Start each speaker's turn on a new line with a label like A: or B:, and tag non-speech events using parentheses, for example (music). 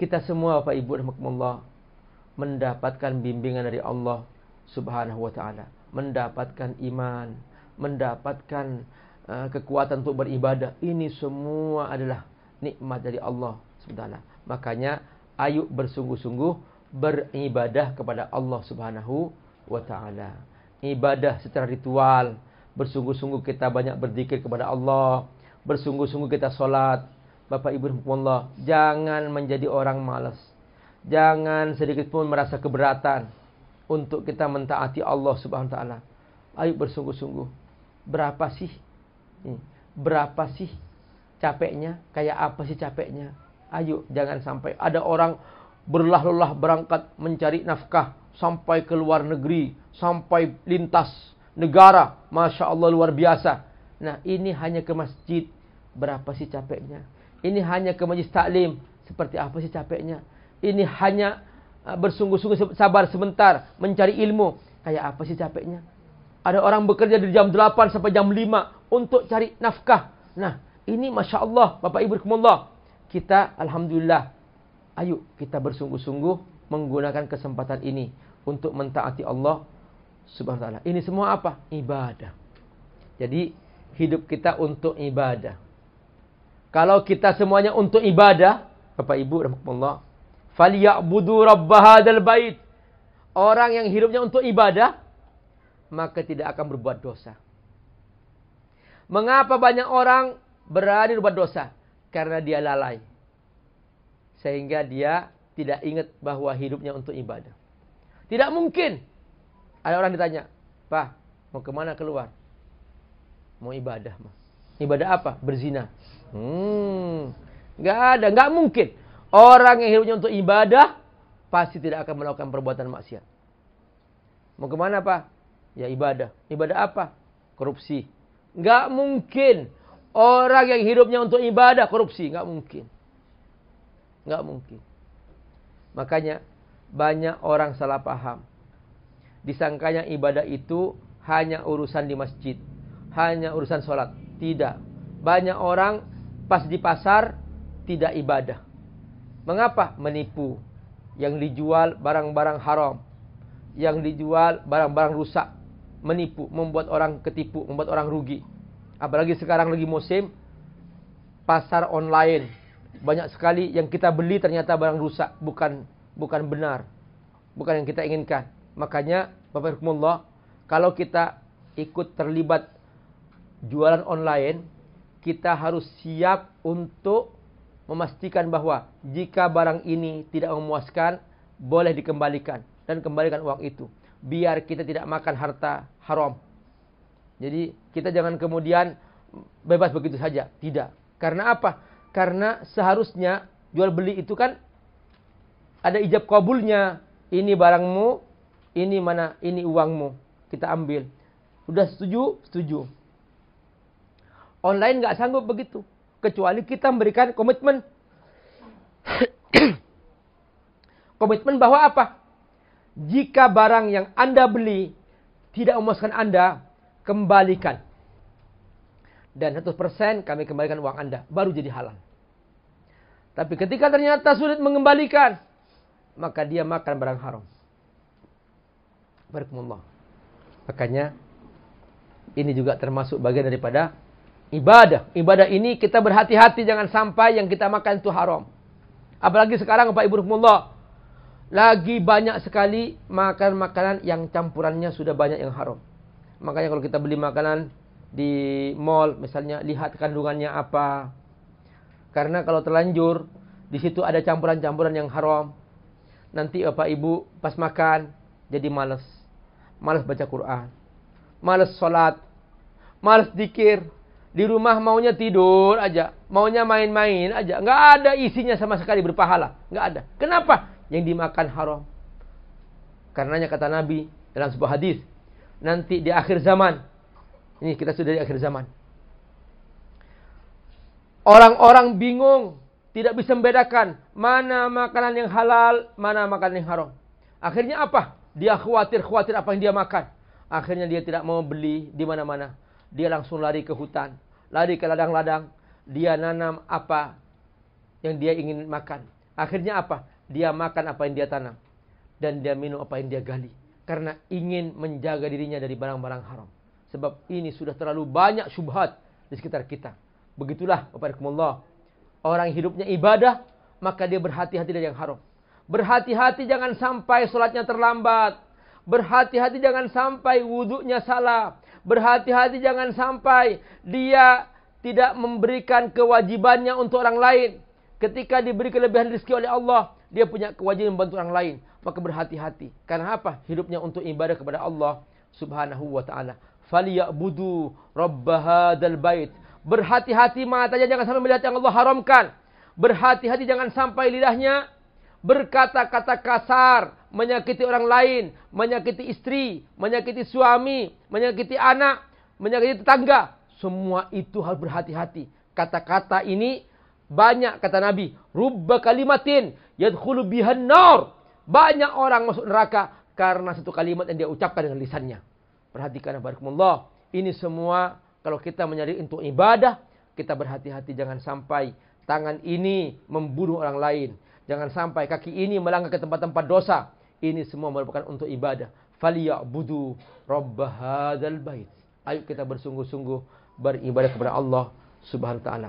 A: kita semua Bapak Ibu rahimakumullah mendapatkan bimbingan dari Allah Subhanahu wa taala, mendapatkan iman, mendapatkan uh, kekuatan untuk beribadah. Ini semua adalah nikmat dari Allah Subhanahu Makanya ayo bersungguh-sungguh beribadah kepada Allah Subhanahu wa taala. Ibadah secara ritual, bersungguh-sungguh kita banyak berzikir kepada Allah, bersungguh-sungguh kita salat, Bapak Ibu Allah, jangan menjadi orang malas. Jangan sedikit pun merasa keberatan untuk kita mentaati Allah Subhanahu wa taala. Ayo bersungguh-sungguh. Berapa sih? Berapa sih capeknya? Kayak apa sih capeknya? Ayo jangan sampai ada orang berlah-lelah berangkat mencari nafkah sampai ke luar negeri, sampai lintas negara. Masya Allah luar biasa. Nah ini hanya ke masjid. Berapa sih capeknya? Ini hanya ke majlis taklim. Seperti apa sih capeknya? Ini hanya ah, bersungguh-sungguh sabar sebentar mencari ilmu. Kayak apa sih capeknya? Ada orang bekerja dari jam 8 sampai jam 5 untuk cari nafkah. Nah, ini Masya Allah, Bapak Ibu Rikmullah. Kita Alhamdulillah, ayo kita bersungguh-sungguh menggunakan kesempatan ini untuk mentaati Allah Subhanahu Wa Taala. Ini semua apa? Ibadah. Jadi, hidup kita untuk ibadah. Kalau kita semuanya untuk ibadah, Bapak Ibu rahimakumullah, falyabudu rabb hadzal bait. Orang yang hidupnya untuk ibadah, maka tidak akan berbuat dosa. Mengapa banyak orang berani berbuat dosa? Karena dia lalai. Sehingga dia tidak ingat bahwa hidupnya untuk ibadah. Tidak mungkin. Ada orang ditanya, Pak, mau kemana keluar? Mau ibadah, Mas. Ibadah apa? Berzina. Hmm. Nggak ada, nggak mungkin. Orang yang hidupnya untuk ibadah, pasti tidak akan melakukan perbuatan maksiat. Mau kemana Pak? Ya ibadah. Ibadah apa? Korupsi. Nggak mungkin. Orang yang hidupnya untuk ibadah, korupsi. Nggak mungkin. Nggak mungkin. Makanya banyak orang salah paham. Disangkanya ibadah itu hanya urusan di masjid. Hanya urusan sholat. Tidak. Banyak orang pas di pasar tidak ibadah. Mengapa? Menipu. Yang dijual barang-barang haram. Yang dijual barang-barang rusak. Menipu. Membuat orang ketipu. Membuat orang rugi. Apalagi sekarang lagi musim. Pasar online. Banyak sekali yang kita beli ternyata barang rusak. Bukan bukan benar. Bukan yang kita inginkan. Makanya Bapak Rahimullah. Kalau kita ikut terlibat jualan online, kita harus siap untuk memastikan bahwa jika barang ini tidak memuaskan, boleh dikembalikan dan kembalikan uang itu. Biar kita tidak makan harta haram. Jadi kita jangan kemudian bebas begitu saja. Tidak. Karena apa? Karena seharusnya jual beli itu kan ada ijab kabulnya. Ini barangmu, ini mana, ini uangmu. Kita ambil. Sudah setuju? Setuju. Online nggak sanggup begitu. Kecuali kita memberikan komitmen. (coughs) komitmen bahwa apa? Jika barang yang Anda beli tidak memuaskan Anda, kembalikan. Dan 100% kami kembalikan uang Anda. Baru jadi halal. Tapi ketika ternyata sulit mengembalikan, maka dia makan barang haram. Barakumullah. Makanya ini juga termasuk bagian daripada ibadah. Ibadah ini kita berhati-hati jangan sampai yang kita makan itu haram. Apalagi sekarang Bapak Ibu Rahimullah. Lagi banyak sekali makan makanan yang campurannya sudah banyak yang haram. Makanya kalau kita beli makanan di mall misalnya lihat kandungannya apa. Karena kalau terlanjur di situ ada campuran-campuran yang haram. Nanti Bapak Ibu pas makan jadi malas. Malas baca Quran. Malas sholat. Malas dikir di rumah maunya tidur aja, maunya main-main aja. Nggak ada isinya sama sekali berpahala. Nggak ada. Kenapa? Yang dimakan haram. Karenanya kata Nabi dalam sebuah hadis, nanti di akhir zaman, ini kita sudah di akhir zaman. Orang-orang bingung, tidak bisa membedakan mana makanan yang halal, mana makanan yang haram. Akhirnya apa? Dia khawatir-khawatir apa yang dia makan. Akhirnya dia tidak mau beli di mana-mana dia langsung lari ke hutan, lari ke ladang-ladang, dia nanam apa yang dia ingin makan. Akhirnya apa? Dia makan apa yang dia tanam dan dia minum apa yang dia gali karena ingin menjaga dirinya dari barang-barang haram. Sebab ini sudah terlalu banyak syubhat di sekitar kita. Begitulah Bapak Allah. Orang hidupnya ibadah, maka dia berhati-hati dari yang haram. Berhati-hati jangan sampai sholatnya terlambat. Berhati-hati jangan sampai wuduknya salah berhati-hati jangan sampai dia tidak memberikan kewajibannya untuk orang lain. Ketika diberi kelebihan rezeki oleh Allah, dia punya kewajiban membantu orang lain. Maka berhati-hati. Karena apa? Hidupnya untuk ibadah kepada Allah subhanahu wa ta'ala. Faliyabudu rabbahadal bait. Berhati-hati matanya jangan sampai melihat yang Allah haramkan. Berhati-hati jangan sampai lidahnya berkata-kata kasar menyakiti orang lain, menyakiti istri, menyakiti suami, menyakiti anak, menyakiti tetangga. Semua itu harus berhati-hati. Kata-kata ini banyak kata Nabi. Rubba kalimatin yadkhulu bihan nar. Banyak orang masuk neraka karena satu kalimat yang dia ucapkan dengan lisannya. Perhatikan barakumullah. Ini semua kalau kita menyadari untuk ibadah, kita berhati-hati jangan sampai tangan ini membunuh orang lain. Jangan sampai kaki ini melangkah ke tempat-tempat dosa. ini semua merupakan untuk ibadah. Falyabudu rabb hadzal bait. Ayuh kita bersungguh-sungguh beribadah kepada Allah Subhanahu taala.